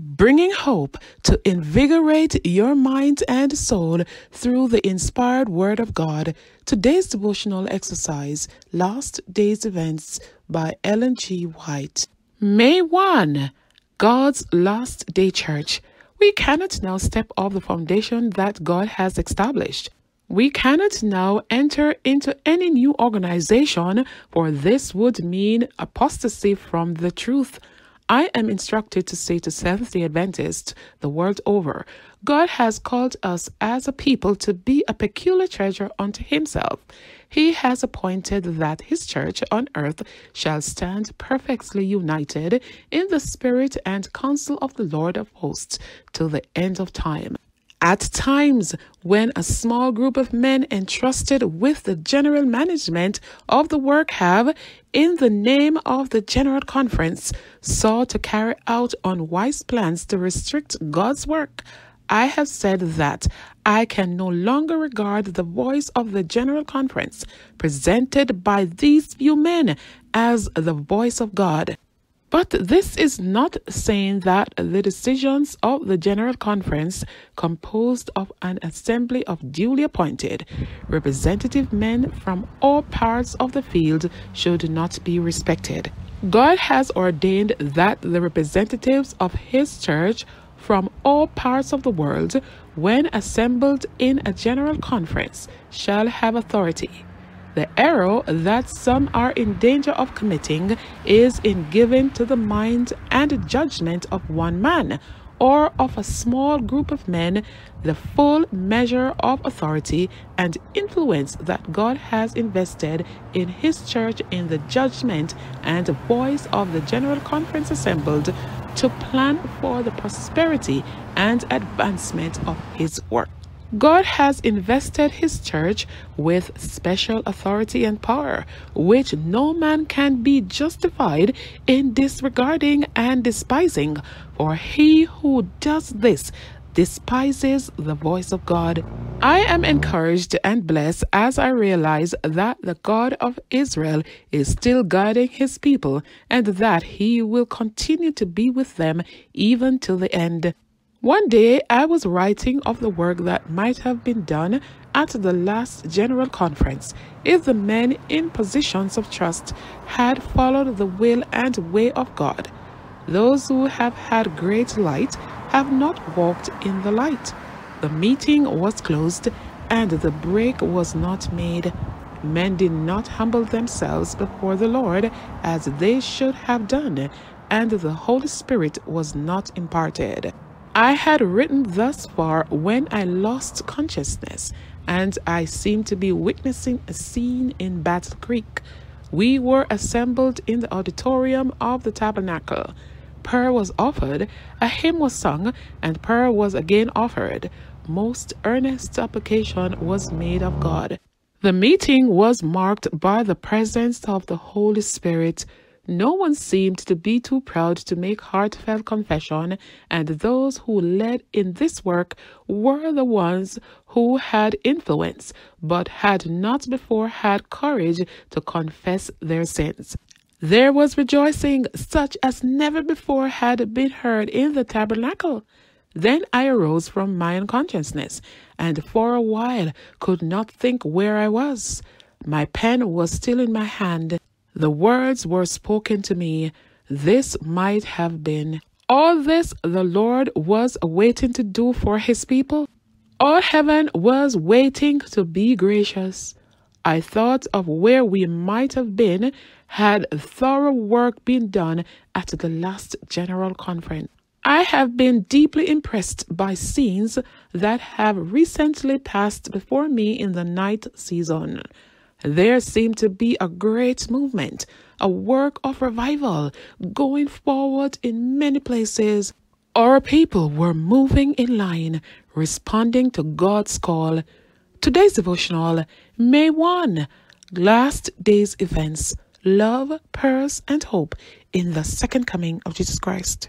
bringing hope to invigorate your mind and soul through the inspired Word of God. Today's devotional exercise Last Days Events by Ellen G. White. May 1 God's Last Day Church. We cannot now step off the foundation that God has established. We cannot now enter into any new organization, for this would mean apostasy from the truth. I am instructed to say to Seventh day Adventists the world over God has called us as a people to be a peculiar treasure unto Himself. He has appointed that His church on earth shall stand perfectly united in the spirit and counsel of the Lord of hosts till the end of time. At times, when a small group of men entrusted with the general management of the work have, in the name of the General Conference, sought to carry out unwise plans to restrict God's work, I have said that I can no longer regard the voice of the General Conference presented by these few men as the voice of God. But this is not saying that the decisions of the General Conference, composed of an assembly of duly appointed representative men from all parts of the field, should not be respected. God has ordained that the representatives of His church from all parts of the world, when assembled in a general conference, shall have authority the error that some are in danger of committing is in giving to the mind and judgment of one man or of a small group of men the full measure of authority and influence that God has invested in His church in the judgment and voice of the General Conference assembled to plan for the prosperity and advancement of His work. God has invested his church with special authority and power, which no man can be justified in disregarding and despising, for he who does this despises the voice of God. I am encouraged and blessed as I realize that the God of Israel is still guiding his people and that he will continue to be with them even till the end. One day, I was writing of the work that might have been done at the last General Conference if the men in positions of trust had followed the will and way of God. Those who have had great light have not walked in the light. The meeting was closed and the break was not made. Men did not humble themselves before the Lord as they should have done, and the Holy Spirit was not imparted. I had written thus far when I lost consciousness, and I seemed to be witnessing a scene in Battle Creek. We were assembled in the auditorium of the tabernacle. Prayer was offered, a hymn was sung, and prayer was again offered. Most earnest application was made of God. The meeting was marked by the presence of the Holy Spirit no one seemed to be too proud to make heartfelt confession, and those who led in this work were the ones who had influence, but had not before had courage to confess their sins. There was rejoicing such as never before had been heard in the tabernacle. Then I arose from my unconsciousness, and for a while could not think where I was. My pen was still in my hand, the words were spoken to me. This might have been. All this the Lord was waiting to do for his people. All heaven was waiting to be gracious. I thought of where we might have been had thorough work been done at the last General Conference. I have been deeply impressed by scenes that have recently passed before me in the night season. There seemed to be a great movement, a work of revival going forward in many places. Our people were moving in line, responding to God's call. Today's devotional, May 1, last day's events, love, purpose, and hope in the second coming of Jesus Christ.